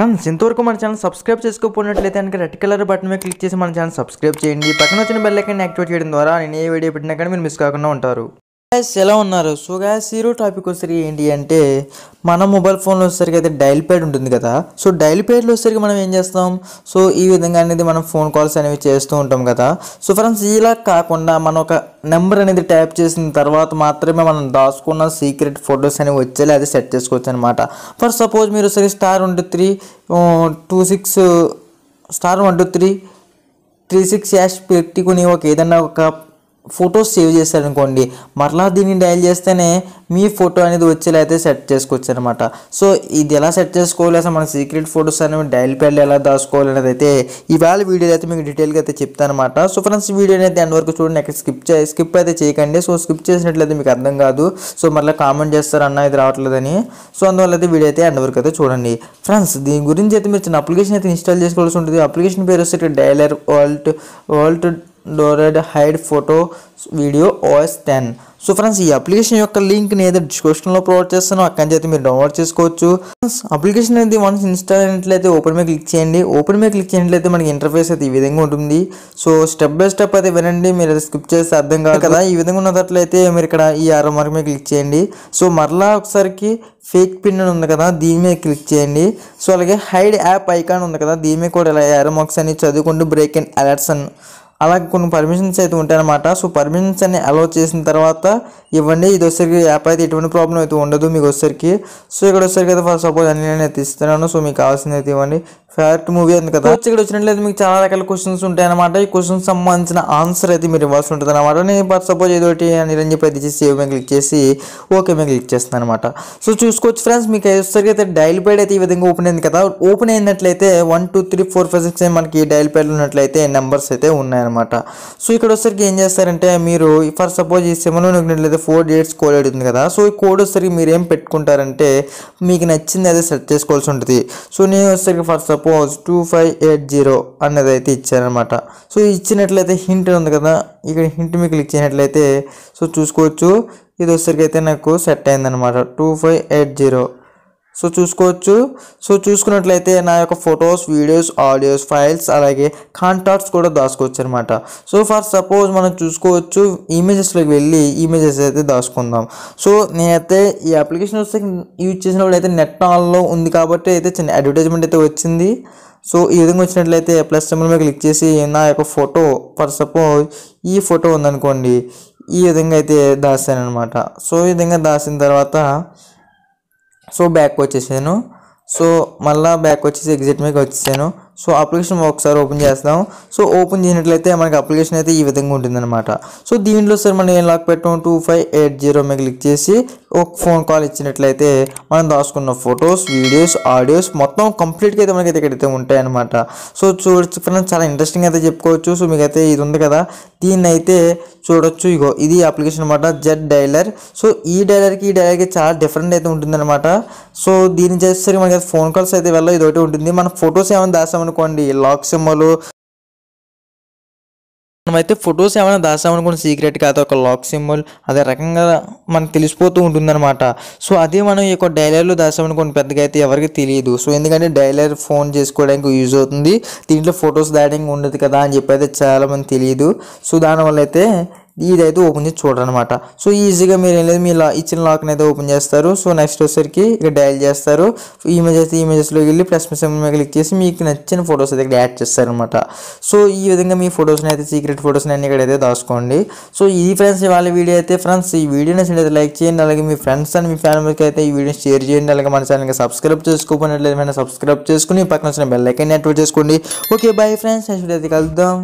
friends ఇంతవరకు మన channel subscribe చేసుకోపోయినట్లయితే కనుక రెడ్ కలర్ బటన్ మీద క్లిక్ చేసి మన ఛానల్ సబ్స్క్రైబ్ చేయండి పక్కన వచ్చిన బెల్ యాక్టివేట్ చేయడం ద్వారా నేను ఏ వీడియో పెట్టినా కానీ మీరు మిస్ కాకుండా ఉంటారు గ్యాస్ ఎలా ఉన్నారు సో గ్యాస్ ఈరో టాపిక్ వచ్చేసరికి ఏంటి అంటే మన మొబైల్ ఫోన్లో వచ్చేసరికి అయితే డైల్ ప్యాడ్ ఉంటుంది కదా సో డైల్ ప్యాడ్లో వచ్చేసరికి మనం ఏం చేస్తాం సో ఈ విధంగా అనేది మనం ఫోన్ కాల్స్ అనేవి చేస్తూ ఉంటాం కదా సో ఫ్రెండ్స్ ఇలా కాకుండా మనం ఒక నెంబర్ అనేది ట్యాప్ చేసిన తర్వాత మాత్రమే మనం దాచుకున్న సీక్రెట్ ఫొటోస్ అనేవి వచ్చేలా అది సెట్ చేసుకోవచ్చు అనమాట ఫర్ సపోజ్ మీరు సరే star one two three two six star one two three three six hash పెట్టుకుని ఒక ఏదైనా ఒక ఫొటోస్ సేవ్ చేశారనుకోండి మరలా దీన్ని డయల్ చేస్తేనే మీ ఫోటో అనేది వచ్చేలా అయితే సెట్ చేసుకోవచ్చు అనమాట సో ఇది ఎలా సెట్ చేసుకోవాలి అసలు మన సీక్రెట్ ఫొటోస్ అనేవి డైల్ ప్యాడ్లో ఎలా దాచుకోవాలి అనేది అయితే ఇవాళ వీడియోలో అయితే మీకు డీటెయిల్గా అయితే చెప్తానమాట సో ఫ్రెండ్స్ వీడియో అయితే ఎంత వరకు చూడండి ఎక్కడ స్కిప్ చే స్కిప్ అయితే చేయకండి సో స్కిప్ చేసినట్లయితే మీకు అర్థం కాదు సో మరలా కామెంట్ చేస్తారు అన్న ఇది రావట్లేదని సో అందువల్ల అయితే వీడియో అయితే ఎంత వరకు అయితే చూడండి ఫ్రెండ్స్ దీని గురించి అయితే మీరు చిన్న అప్లికేషన్ అయితే ఇన్స్టాల్ చేసుకోవాల్సి ఉంటుంది అప్లికేషన్ పేరు వచ్చేసి డైలర్ వాల్ట్ వాల్ట్ డోరెడ్ hide photo video OS ten so friends ఈ అప్లికేషన్ యొక్క లింక్ నేను ఏదో డిస్క్రిప్షన్లో ప్రొవైడ్ చేస్తాను అక్కడ నుంచి అయితే మీరు డౌన్లోడ్ చేసుకోవచ్చు అప్లికేషన్ అనేది వన్స్ ఇన్స్టాల్ అయినట్లయితే ఓపెన్ మీద క్లిక్ చేయండి ఓపెన్ మీద క్లిక్ చేయనట్లయితే మనకి ఇంటర్ఫేస్ అయితే ఈ విధంగా ఉంటుంది సో స్టెప్ బై స్టెప్ అయితే వినండి మీరు స్కిప్ చేస్తే అర్థం కాదు కదా ఈ విధంగా ఉన్నట్లయితే మీరు ఇక్కడ ఈ ఆరో మార్క్ మీద క్లిక్ చేయండి సో మరలా ఒకసారికి ఫేక్ పిన్ అని ఉంది కదా దీని మీద క్లిక్ చేయండి సో అలాగే హైడ్ యాప్ ఐకాన్ ఉంది కదా దీని మీద కూడా ఇలా యారో మార్క్స్ అని చదువుకుంటూ బ్రేక్ అండ్ అలర్ట్స్ అని అలాగే కొన్ని పర్మిషన్స్ అయితే ఉంటాయన్నమాట సో పర్మిషన్స్ అన్ని అలౌ చేసిన తర్వాత ఇవ్వండి ఇది వచ్చేసరికి యాప్ అయితే ఎటువంటి ప్రాబ్లం అయితే ఉండదు మీకు వచ్చేసరికి సో ఇక్కడ వచ్చేసరికి అయితే ఫస్ట్ సపోజ్ అన్ని నేను అయితే ఇస్తున్నాను సో మీకు కావాల్సింది అయితే ఇవ్వండి ఫ్యాక్ట్ మూవీ అంది కదా ఇక్కడ వచ్చినట్లయితే మీకు చాలా రకాల క్వశ్చన్స్ ఉంటాయి అనమాట ఈ క్వశ్చన్ సంబంధించిన ఆన్సర్ అయితే మీరు ఇవ్వాల్సి ఉంటుంది అనమాట నేను సపోజ్ ఏదో అని అని చెప్పి అయితే చేసి మేము క్లిక్ చేసి ఓకే మేము క్లిక్ చేస్తాను అనమాట సో చూసుకోవచ్చు ఫ్రెండ్స్ మీకు వచ్చేసరికి అయితే డైల్ ప్యాడ్ అయితే ఈ విధంగా ఓపెన్ అయింది కదా ఓపెన్ అయినట్లయితే one two three four five six మనకి డైల్ ప్యాడ్ ఉన్నట్లయితే నెంబర్స్ అయితే ఉన్నాయన్నమాట సో ఇక్కడ వచ్చేసరికి ఏం చేస్తారంటే మీరు ఫర్ సపోజ్ ఈ సిమ్లో నొక్కినట్లయితే ఫోర్ డేట్స్ కోడ్ అడుగుతుంది కదా సో ఈ కోడ్ వచ్చేసరికి మీరు ఏం పెట్టుకుంటారంటే మీకు నచ్చింది అదే సెట్ చేసుకోవాల్సి ఉంటుంది సో నేను వచ్చేసరికి for suppose suppose two five eight zero అనేది అయితే ఇచ్చారనమాట సో ఇచ్చినట్లయితే హింట్ ఉంది కదా ఇక్కడ హింట్ మీకు క్లిక్ చేసినట్లయితే సో చూసుకోవచ్చు ఇది వచ్చేసరికి అయితే నాకు సెట్ అయిందనమాట two five eight zero so చూసుకోవచ్చు సో చూసుకున్నట్లయితే నా యొక్క ఫొటోస్ వీడియోస్ ఆడియోస్ ఫైల్స్ అలాగే కాంటాక్ట్స్ కూడా దాచుకోవచ్చు అనమాట సో ఫర్ సపోజ్ మనం చూసుకోవచ్చు ఇమేజెస్లోకి వెళ్ళి ఇమేజెస్ అయితే దాచుకుందాం సో నేనైతే ఈ అప్లికేషన్ వస్తే యూజ్ చేసినప్పుడు అయితే నెట్ ఆన్లో ఉంది కాబట్టి అయితే చిన్న అడ్వర్టైజ్మెంట్ అయితే వచ్చింది సో ఈ విధంగా వచ్చినట్లయితే ప్లస్ సింబల్ మీద క్లిక్ చేసి నా యొక్క ఫోటో ఫర్ సపోజ్ ఈ ఫోటో ఉందనుకోండి ఈ విధంగా అయితే దాస్తాను అనమాట సో ఈ విధంగా దాసిన తర్వాత సో బ్యాక్ వచ్చేసాను సో మళ్ళీ బ్యాక్ వచ్చేసి ఎగ్జిట్ మీకు వచ్చేసాను సో అప్లికేషన్ ఒకసారి ఓపెన్ చేస్తాం సో ఓపెన్ చేసినట్లయితే మనకి అప్లికేషన్ అయితే ఈ విధంగా ఉంటుందన్నమాట సో దీంట్లో సార్ మనం ఏం లాక్ పెట్టాం టూ ఫైవ్ ఎయిట్ జీరో మీకు క్లిక్ చేసి ఒక ఫోన్ కాల్ ఇచ్చినట్లయితే మనం దాచుకున్న ఫొటోస్ వీడియోస్ ఆడియోస్ మొత్తం కంప్లీట్గా అయితే మనకైతే ఇక్కడైతే ఉంటాయన్నమాట సో చూడచ్చు ఫ్రెండ్స్ చాలా ఇంట్రెస్టింగ్ అయితే చెప్పుకోవచ్చు సో మీకైతే ఇది ఉంది కదా దీన్ని అయితే చూడొచ్చు ఇగో ఇది అప్లికేషన్ అనమాట జెడ్ డైలర్ సో ఈ డైలర్కి ఈ డైలర్కి చాలా డిఫరెంట్ అయితే ఉంటుందన్నమాట సో దీన్ని చేసేసరికి మనకి ఫోన్ కాల్స్ అయితే వెళ్ళవు ఇది ఒకటి ఉంటుంది మన ఫొటోస్ ఏమైనా దాసామని అనుకోండి లాక్ సింబల్ మనమైతే ఫొటోస్ ఏమైనా దాసామనుకోండి సీక్రెట్ కాదు ఒక లాక్ సింబల్ అదే రకంగా మనకు తెలిసిపోతూ ఉంటుందన్నమాట సో అదే మనం ఈ యొక్క డైలర్లో దాసామనుకోండి పెద్దగా అయితే ఎవరికి తెలియదు సో ఎందుకంటే డైలర్ ఫోన్ చేసుకోవడానికి యూజ్ అవుతుంది దీంట్లో ఫొటోస్ దాడానికి ఉండదు కదా అని చెప్పి అయితే చాలామంది తెలియదు సో దానివల్ల అయితే ఇదైతే ఓపెన్ చేసి చూడనమాట సో ఈజీగా మీరు ఏం లేదు మీ లా ఇచ్చిన లాక్ని అయితే ఓపెన్ చేస్తారు సో నెక్స్ట్ వచ్చేసరికి ఇక డయల్ చేస్తారు ఇమేజ్ అయితే ఇమేజెస్లోకి వెళ్ళి ప్లస్ మిస్ మీద క్లిక్ చేసి మీకు నచ్చిన ఫొటోస్ అయితే ఇక్కడ యాడ్ చేస్తారనమాట సో ఈ విధంగా మీ ఫొటోస్ని అయితే సీక్రెట్ ఫొటోస్ని అన్ని ఇక్కడైతే దాచుకోండి సో ఇది ఫ్రెండ్స్ ఇవాళ వీడియో అయితే ఫ్రెండ్స్ ఈ వీడియో అయితే లైక్ చేయండి అలాగే మీ ఫ్రెండ్స్ అండ్ మీ ఫ్యామిలీకి అయితే ఈ వీడియో షేర్ చేయండి అలాగే మన ఛానల్కి సబ్స్క్రైబ్ చేసుకోకపోయినట్లయితే సబ్స్క్రైబ్ చేసుకుని పక్కన వచ్చిన బెల్ ఐకాన్ యాక్టివేట్ చేసుకోండి ఓకే బాయ్ ఫ్రెండ్స్ నెక్స్ట్ అయితే కలుద్దాం